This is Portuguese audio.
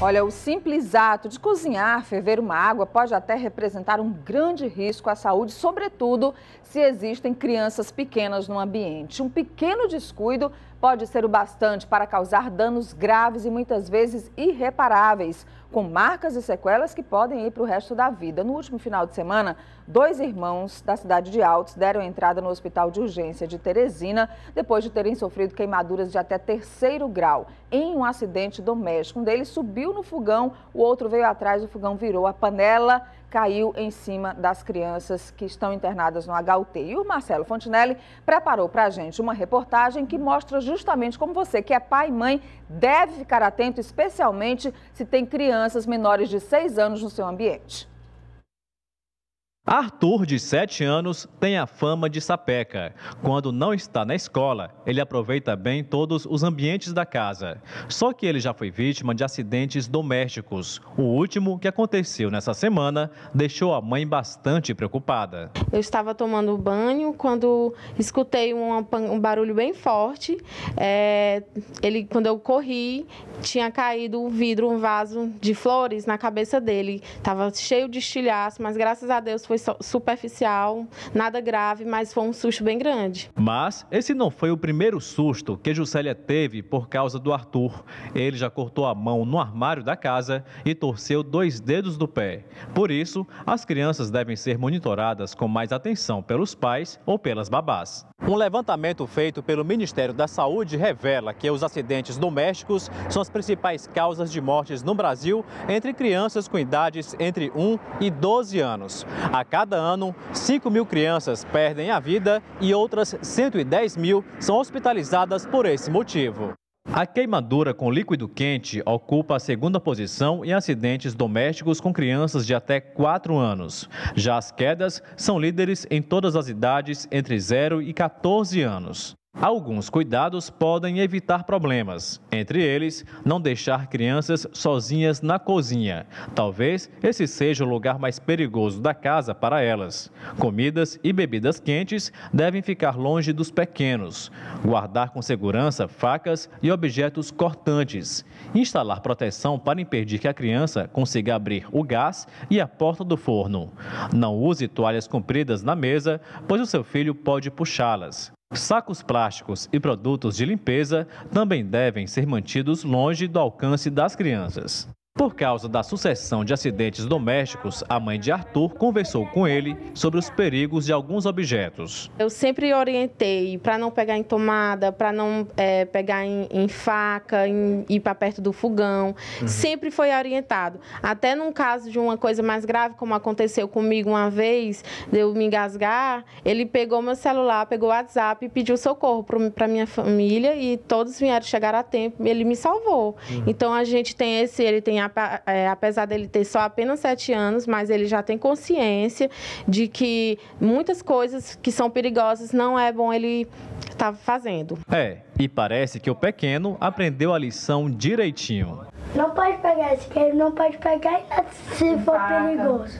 Olha, o simples ato de cozinhar, ferver uma água pode até representar um grande risco à saúde, sobretudo se existem crianças pequenas no ambiente. Um pequeno descuido pode ser o bastante para causar danos graves e muitas vezes irreparáveis, com marcas e sequelas que podem ir para o resto da vida. No último final de semana, dois irmãos da cidade de Altos deram entrada no hospital de urgência de Teresina depois de terem sofrido queimaduras de até terceiro grau em um acidente doméstico. Um deles subiu no fogão, o outro veio atrás, o fogão virou a panela caiu em cima das crianças que estão internadas no HUT. E o Marcelo Fontinelli preparou para a gente uma reportagem que mostra justamente como você, que é pai e mãe, deve ficar atento, especialmente se tem crianças menores de 6 anos no seu ambiente. Arthur, de 7 anos, tem a fama de sapeca. Quando não está na escola, ele aproveita bem todos os ambientes da casa. Só que ele já foi vítima de acidentes domésticos. O último, que aconteceu nessa semana, deixou a mãe bastante preocupada. Eu estava tomando banho quando escutei um, um barulho bem forte. É, ele, quando eu corri, tinha caído um vidro, um vaso de flores na cabeça dele. Estava cheio de estilhaço, mas graças a Deus foi foi superficial, nada grave, mas foi um susto bem grande. Mas esse não foi o primeiro susto que Juscelia teve por causa do Arthur. Ele já cortou a mão no armário da casa e torceu dois dedos do pé. Por isso, as crianças devem ser monitoradas com mais atenção pelos pais ou pelas babás. Um levantamento feito pelo Ministério da Saúde revela que os acidentes domésticos são as principais causas de mortes no Brasil entre crianças com idades entre 1 e 12 anos. A cada ano, 5 mil crianças perdem a vida e outras 110 mil são hospitalizadas por esse motivo. A queimadura com líquido quente ocupa a segunda posição em acidentes domésticos com crianças de até 4 anos. Já as quedas são líderes em todas as idades entre 0 e 14 anos. Alguns cuidados podem evitar problemas, entre eles, não deixar crianças sozinhas na cozinha. Talvez esse seja o lugar mais perigoso da casa para elas. Comidas e bebidas quentes devem ficar longe dos pequenos. Guardar com segurança facas e objetos cortantes. Instalar proteção para impedir que a criança consiga abrir o gás e a porta do forno. Não use toalhas compridas na mesa, pois o seu filho pode puxá-las. Sacos plásticos e produtos de limpeza também devem ser mantidos longe do alcance das crianças. Por causa da sucessão de acidentes domésticos, a mãe de Arthur conversou com ele sobre os perigos de alguns objetos. Eu sempre orientei para não pegar em tomada, para não é, pegar em, em faca, em, ir para perto do fogão. Uhum. Sempre foi orientado. Até num caso de uma coisa mais grave, como aconteceu comigo uma vez, de eu me engasgar, ele pegou meu celular, pegou o WhatsApp e pediu socorro para minha família e todos vieram chegar a tempo. Ele me salvou. Uhum. Então a gente tem esse, ele tem a é, apesar dele ter só apenas sete anos, mas ele já tem consciência de que muitas coisas que são perigosas não é bom ele estar tá fazendo. É, e parece que o pequeno aprendeu a lição direitinho. Não pode pegar esse que ele não pode pegar se for perigoso.